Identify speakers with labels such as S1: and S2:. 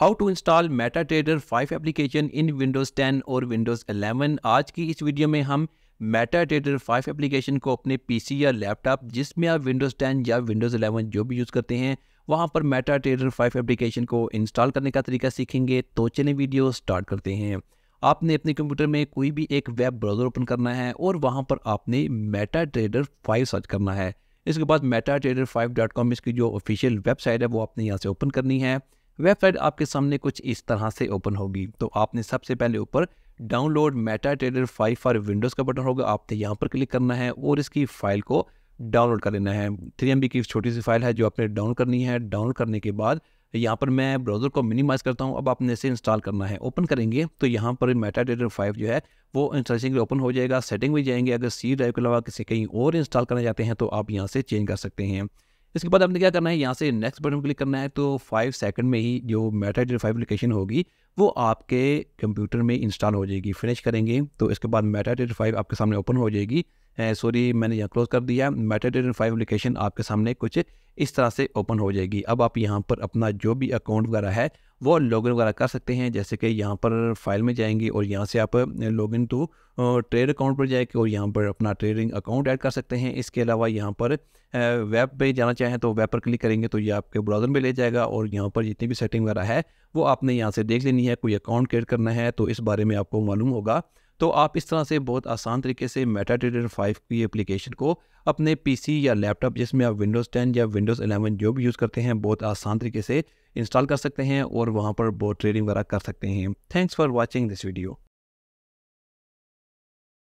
S1: how to install MetaTrader five application in Windows 10 और Windows 11 आज की इस वीडियो में हम मेटा ट्रेडर फाइव एप्लीकेशन को अपने पीसी या लैपटॉप जिसमें आप विंडोज़ 10 या विंडोज़ 11 जो भी यूज़ करते हैं वहाँ पर मेटा ट्रेडर फाइव एप्लीकेशन को इंस्टॉल करने का तरीका सीखेंगे तो चले वीडियो स्टार्ट करते हैं आपने अपने कंप्यूटर में कोई भी एक वेब ब्राउज़र ओपन करना है और वहाँ पर आपने मेटा ट्रेडर फाइव सर्च करना है इसके बाद MetaTrader five dot com इसकी जो ऑफिशियल वेबसाइट है वो आपने यहाँ से ओपन करनी है वेबसाइट आपके सामने कुछ इस तरह से ओपन होगी तो आपने सबसे पहले ऊपर download MetaTrader five for Windows का बटन होगा आपने यहाँ पर क्लिक करना है और इसकी फाइल को डाउनलोड कर लेना है थ्री एम की छोटी सी फाइल है जो आपने डाउनलोड करनी है डाउनलोड करने के बाद यहाँ पर मैं ब्राउज़र को मिनिमाइज करता हूँ अब आपने इसे इंस्टॉल करना है ओपन करेंगे तो यहाँ पर मेटा ट्रेडर फाइव जो है वो इंस्टॉलेशन ओपन हो जाएगा सेटिंग भी जाएंगे अगर सी ड्राइव के अलावा किसी कहीं और इंस्टॉल करना चाहते हैं तो आप यहाँ से चेंज कर सकते हैं इसके बाद आपने क्या करना है यहाँ से नेक्स्ट बटन क्लिक करना है तो फाइव सेकंड में ही जो मेटा फाइव एप्लीकेशन होगी वो आपके कंप्यूटर में इंस्टॉल हो जाएगी फिनिश करेंगे तो इसके बाद मेटा फाइव आपके सामने ओपन हो जाएगी सॉरी मैंने यहाँ क्लोज कर दिया मेटा डेटा फाइव एप्लीकेशन आपके सामने कुछ इस तरह से ओपन हो जाएगी अब आप यहाँ पर अपना जो भी अकाउंट वगैरह है वो लॉगिन वगैरह कर सकते हैं जैसे कि यहाँ पर फाइल में जाएंगे और यहाँ से आप लॉगिन टू ट्रेड अकाउंट पर जाएंगे और यहाँ पर अपना ट्रेडिंग अकाउंट ऐड कर सकते हैं इसके अलावा यहाँ पर वेब पे जाना चाहें तो वेब पर क्लिक करेंगे तो ये आपके ब्राउज़र में ले जाएगा और यहाँ पर जितनी भी सेटिंग वगैरह है वो आपने यहाँ से देख लेनी है कोई अकाउंट क्रिएट करना है तो इस बारे में आपको मालूम होगा तो आप इस तरह से बहुत आसान तरीके से मेटा ट्रेडर फाइव की एप्लीकेशन को अपने पीसी या लैपटॉप जिसमें आप विंडोज़ टेन या विंडोज़ एलेवन जो भी यूज़ करते हैं बहुत आसान तरीके से इंस्टॉल कर सकते हैं और वहाँ पर बहुत ट्रेडिंग वगैरह कर सकते हैं thanks for watching this video